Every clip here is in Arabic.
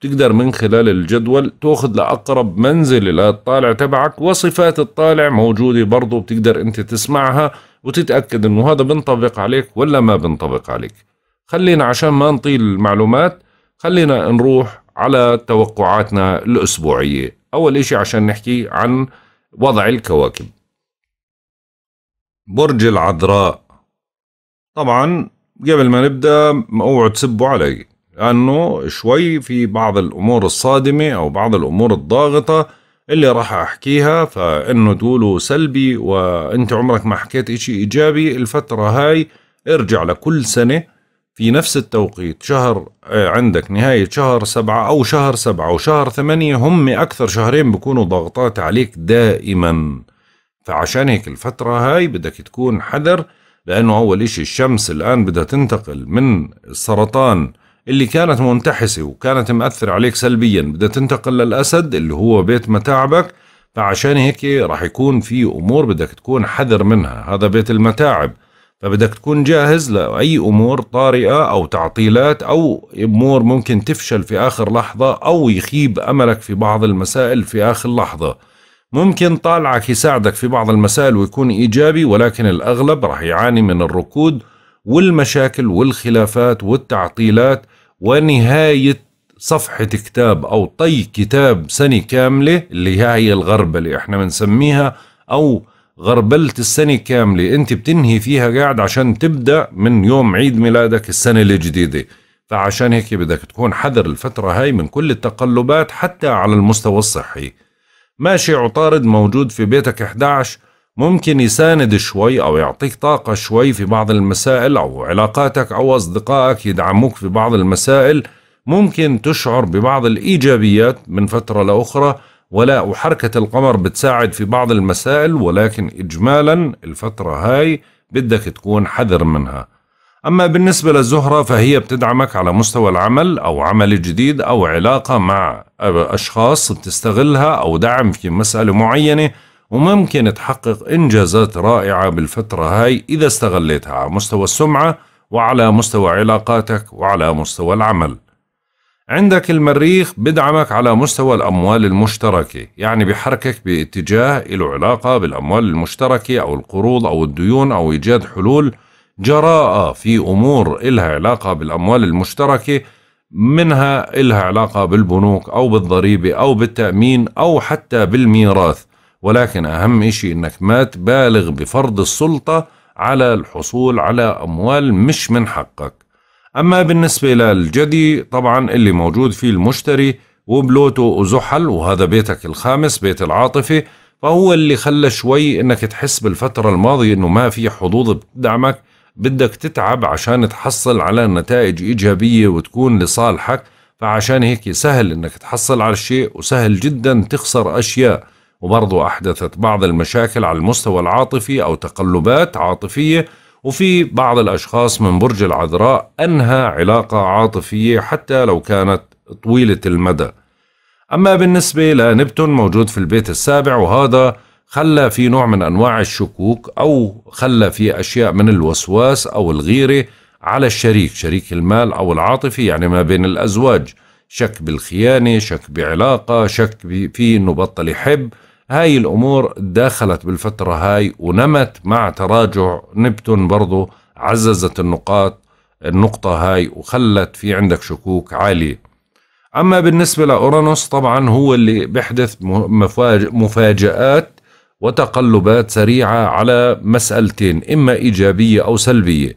تقدر من خلال الجدول تاخذ لأقرب منزل للطالع تبعك وصفات الطالع موجودة برضو بتقدر أنت تسمعها وتتأكد أنه هذا بنطبق عليك ولا ما بنطبق عليك خلينا عشان ما نطيل المعلومات خلينا نروح على توقعاتنا الأسبوعية أول إشي عشان نحكي عن وضع الكواكب برج العذراء طبعا قبل ما نبدأ اوعوا تسبوا علي لأنه شوي في بعض الأمور الصادمة أو بعض الأمور الضاغطة اللي راح أحكيها فإنه تقولوا سلبي وأنت عمرك ما حكيت إشي إيجابي الفترة هاي ارجع لكل سنة في نفس التوقيت شهر آه، عندك نهاية شهر سبعة أو شهر سبعة وشهر ثمانية هم أكثر شهرين بكونوا ضغطات عليك دائما فعشان هيك الفترة هاي بدك تكون حذر لأنه أول إشي الشمس الآن بدها تنتقل من السرطان اللي كانت منتحسة وكانت مأثرة عليك سلبيا بدها تنتقل للأسد اللي هو بيت متاعبك فعشان هيك راح يكون في أمور بدك تكون حذر منها هذا بيت المتاعب فبدك تكون جاهز لأي أمور طارئة أو تعطيلات أو أمور ممكن تفشل في آخر لحظة أو يخيب أملك في بعض المسائل في آخر لحظة ممكن طالعك يساعدك في بعض المسائل ويكون إيجابي ولكن الأغلب راح يعاني من الركود والمشاكل والخلافات والتعطيلات ونهاية صفحة كتاب أو طي كتاب سنة كاملة اللي هي الغربلة احنا بنسميها أو غربلة السنة كاملة انت بتنهي فيها قاعد عشان تبدأ من يوم عيد ميلادك السنة الجديدة فعشان هيك بدك تكون حذر الفترة هاي من كل التقلبات حتى على المستوى الصحي ماشي عطارد موجود في بيتك 11 ممكن يساند شوي أو يعطيك طاقة شوي في بعض المسائل أو علاقاتك أو أصدقائك يدعموك في بعض المسائل ممكن تشعر ببعض الإيجابيات من فترة لأخرى ولا وحركة القمر بتساعد في بعض المسائل ولكن إجمالا الفترة هاي بدك تكون حذر منها أما بالنسبة للزهرة فهي بتدعمك على مستوى العمل أو عمل جديد أو علاقة مع أشخاص بتستغلها أو دعم في مسألة معينة وممكن تحقق إنجازات رائعة بالفترة هاي إذا استغليتها على مستوى السمعة وعلى مستوى علاقاتك وعلى مستوى العمل عندك المريخ بدعمك على مستوى الأموال المشتركة يعني بحركك باتجاه له علاقة بالأموال المشتركة أو القروض أو الديون أو إيجاد حلول جراءة في أمور إلها علاقة بالأموال المشتركة منها إلها علاقة بالبنوك أو بالضريبة أو بالتأمين أو حتى بالميراث ولكن أهم شيء أنك ما تبالغ بفرض السلطة على الحصول على أموال مش من حقك أما بالنسبة للجدي طبعا اللي موجود فيه المشتري وبلوتو وزحل وهذا بيتك الخامس بيت العاطفة فهو اللي خلى شوي انك تحس بالفترة الماضية انه ما في حظوظ بتدعمك بدك تتعب عشان تحصل على نتائج ايجابية وتكون لصالحك فعشان هيك سهل انك تحصل على الشيء وسهل جدا تخسر اشياء وبرضه أحدثت بعض المشاكل على المستوى العاطفي أو تقلبات عاطفية وفي بعض الأشخاص من برج العذراء أنهى علاقة عاطفية حتى لو كانت طويلة المدى أما بالنسبة لنبتون موجود في البيت السابع وهذا خلى في نوع من أنواع الشكوك أو خلى في أشياء من الوسواس أو الغيرة على الشريك شريك المال أو العاطفي يعني ما بين الأزواج شك بالخيانة شك بعلاقة شك في أنه بطل يحب هاي الأمور دخلت بالفترة هاي ونمت مع تراجع نبتون برضو عززت النقاط النقطة هاي وخلت في عندك شكوك عالية أما بالنسبة لأورانوس طبعا هو اللي بيحدث مفاجآت وتقلبات سريعة على مسألتين إما إيجابية أو سلبية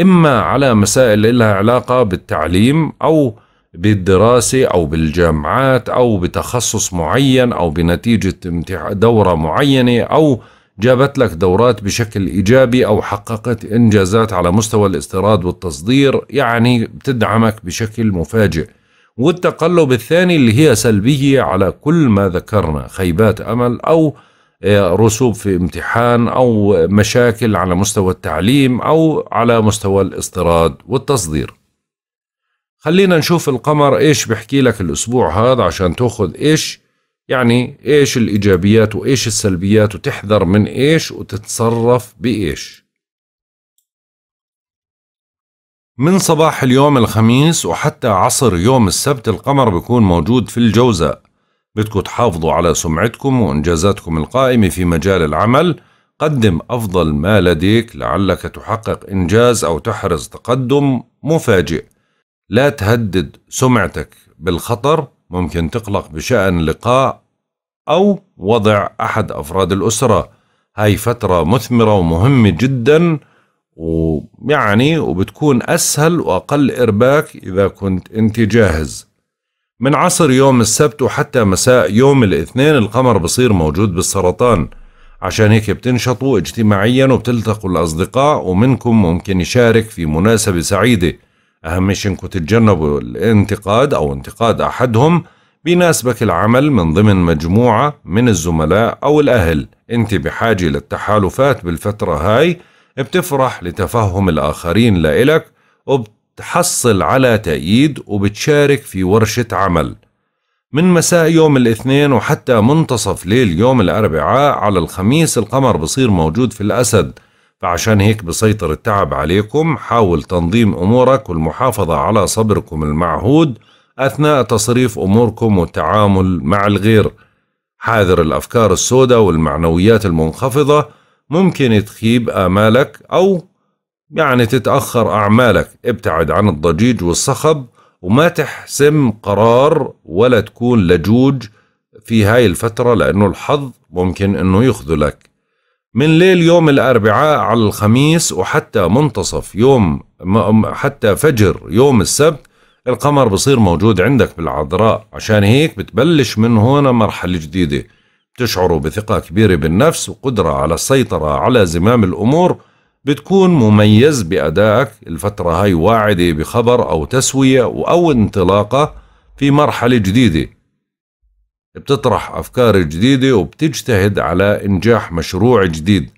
إما على مسائل لها علاقة بالتعليم أو بالدراسة أو بالجامعات أو بتخصص معين أو بنتيجة دورة معينة أو جابت لك دورات بشكل إيجابي أو حققت إنجازات على مستوى الاستيراد والتصدير يعني بتدعمك بشكل مفاجئ والتقلب الثاني اللي هي سلبية على كل ما ذكرنا خيبات أمل أو آه، رسوب في امتحان أو مشاكل على مستوى التعليم أو على مستوى الاستيراد والتصدير خلينا نشوف القمر ايش بحكي لك الاسبوع هذا عشان تاخذ ايش يعني ايش الايجابيات وايش السلبيات وتحذر من ايش وتتصرف بايش من صباح اليوم الخميس وحتى عصر يوم السبت القمر بيكون موجود في الجوزاء بدكم تحافظوا على سمعتكم وإنجازاتكم القائمة في مجال العمل قدم أفضل ما لديك لعلك تحقق إنجاز أو تحرز تقدم مفاجئ لا تهدد سمعتك بالخطر ممكن تقلق بشأن لقاء أو وضع أحد أفراد الأسرة هاي فترة مثمرة ومهمة جدا ويعني وبتكون أسهل وأقل إرباك إذا كنت أنت جاهز من عصر يوم السبت وحتى مساء يوم الاثنين القمر بصير موجود بالسرطان عشان هيك بتنشطوا اجتماعيا وبتلتقوا الأصدقاء ومنكم ممكن يشارك في مناسبة سعيدة أهم شيء أنكم تتجنبوا الانتقاد أو انتقاد أحدهم بيناسبك العمل من ضمن مجموعة من الزملاء أو الأهل أنت بحاجة للتحالفات بالفترة هاي بتفرح لتفهم الآخرين لإلك وبتحصل على تأييد وبتشارك في ورشة عمل من مساء يوم الاثنين وحتى منتصف ليل يوم الأربعاء على الخميس القمر بصير موجود في الأسد فعشان هيك بسيطر التعب عليكم حاول تنظيم أمورك والمحافظة على صبركم المعهود أثناء تصريف أموركم والتعامل مع الغير حاذر الأفكار السوداء والمعنويات المنخفضة ممكن تخيب آمالك أو يعني تتأخر أعمالك ابتعد عن الضجيج والصخب وما تحسم قرار ولا تكون لجوج في هاي الفترة لأنه الحظ ممكن أنه يخذلك من ليل يوم الأربعاء على الخميس وحتى منتصف يوم حتى فجر يوم السبت القمر بصير موجود عندك بالعذراء عشان هيك بتبلش من هنا مرحلة جديدة بتشعروا بثقة كبيرة بالنفس وقدرة على السيطرة على زمام الأمور بتكون مميز بأدائك الفترة هاي واعدة بخبر أو تسوية أو انطلاقة في مرحلة جديدة بتطرح أفكار جديدة وبتجتهد على إنجاح مشروع جديد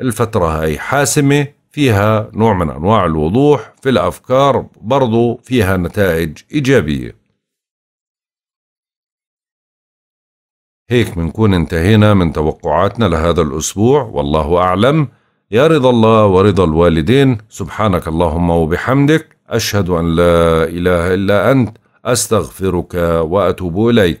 الفترة هاي حاسمة فيها نوع من أنواع الوضوح في الأفكار برضو فيها نتائج إيجابية هيك بنكون انتهينا من توقعاتنا لهذا الأسبوع والله أعلم يا رضا الله ورضا الوالدين سبحانك اللهم وبحمدك أشهد أن لا إله إلا أنت أستغفرك وأتوب إليك